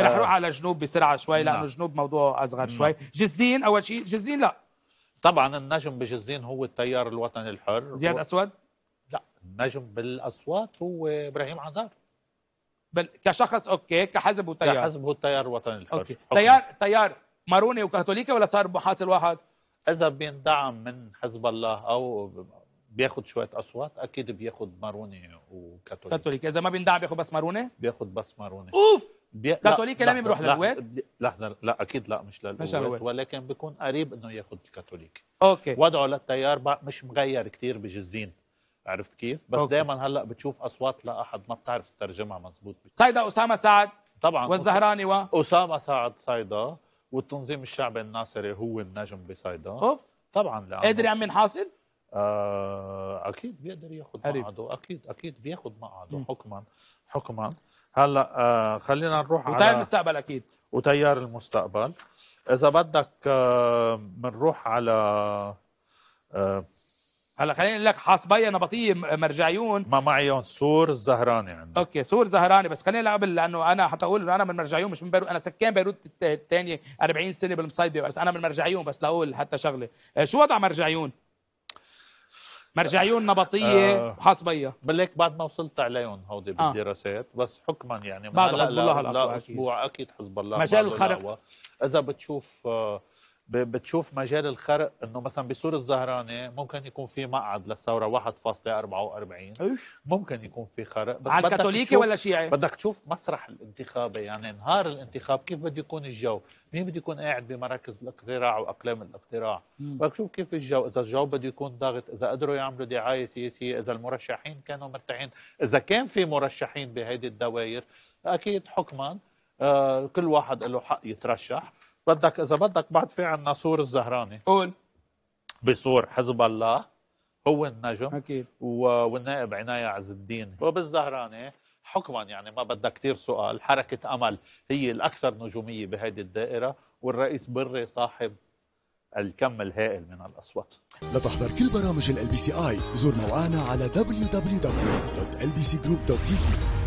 رح اروح آه. على جنوب بسرعه شوي لانه نعم. جنوب موضوع اصغر نعم. شوي جزين اول شيء جزين لا طبعا النجم بجزين هو التيار الوطني الحر زياد اسود لا النجم بالاصوات هو ابراهيم عزار بل كشخص اوكي كحزب وتيار كحزب هو التيار الوطني الحر اوكي تيار تيار ماروني وكاثوليكي ولا صار محاصر واحد؟ اذا بيندعم من حزب الله او بياخذ شويه اصوات اكيد بياخذ ماروني وكاثوليك كاثوليك اذا ما بيندعم بياخذ بس ماروني بياخذ بس ماروني اوف بي... لا تولي كلامي لحظة لحظه لا اكيد لا مش للوات ولكن بيكون قريب انه ياخذ الكاثوليك اوكي وضعه للتيار مش مغير كثير بجزين عرفت كيف بس دائما هلا بتشوف اصوات لاحد ما بتعرف تترجمها مزبوط صيدا اسامه سعد طبعا والزهراني و اسامه سعد صيدا والتنظيم الشعبي الناصري هو النجم بصيدا اوف طبعا قادر يعمل حاصل آه اكيد بيقدر ياخذ مقعده اكيد اكيد بياخذ مقعده حكما حكما هلا آه خلينا نروح وتيار على المستقبل اكيد وتيار المستقبل اذا بدك بنروح آه على آه هلا خليني اقول لك حاصبيه نبطيه مرجعيون ما معيون سور الزهراني عندي اوكي سور زهراني بس خليني قبل لانه انا حتى اقول انه انا من مرجعيون مش من بيروت انا سكان بيروت الثانيه 40 سنه بالمصيدة بس انا من مرجعيون بس لاقول حتى شغله آه، شو وضع مرجعيون مرجعيون نبطيه آه وحصبيه بليك بعد ما وصلت عليهم هودي آه. بالدراسات آه بس حكما يعني بعد حزب الله لا, لا, لا اسبوع اكيد حزب الله مجال الخرق اذا بتشوف آه بتشوف مجال الخرق انه مثلا بسور الزهراني ممكن يكون في مقعد للثوره 1.44 ممكن يكون في خرق بس على الكاثوليكي ولا شيعي؟ بدك تشوف مسرح الانتخابي يعني نهار الانتخاب كيف بده يكون الجو؟ مين بده يكون قاعد بمراكز الاقتراع واقلام الاقتراع؟ بدك تشوف كيف الجو، اذا الجو بده يكون ضاغط، اذا قدروا يعملوا دعايه سياسيه، اذا المرشحين كانوا مرتاحين، اذا كان في مرشحين بهيدي الدوائر اكيد حكما آه، كل واحد له حق يترشح بدك اذا بدك بعد في عنا سور الزهراني قول بصور حزب الله هو النجم اكيد والنائب عناية عز الدين وبالزهراني حكما يعني ما بدها كثير سؤال حركة أمل هي الأكثر نجومية بهذه الدائرة والرئيس بري صاحب الكم الهائل من الأصوات لتحضر كل برامج ال بي سي اي زور موقعنا على www.lbcgroup.tv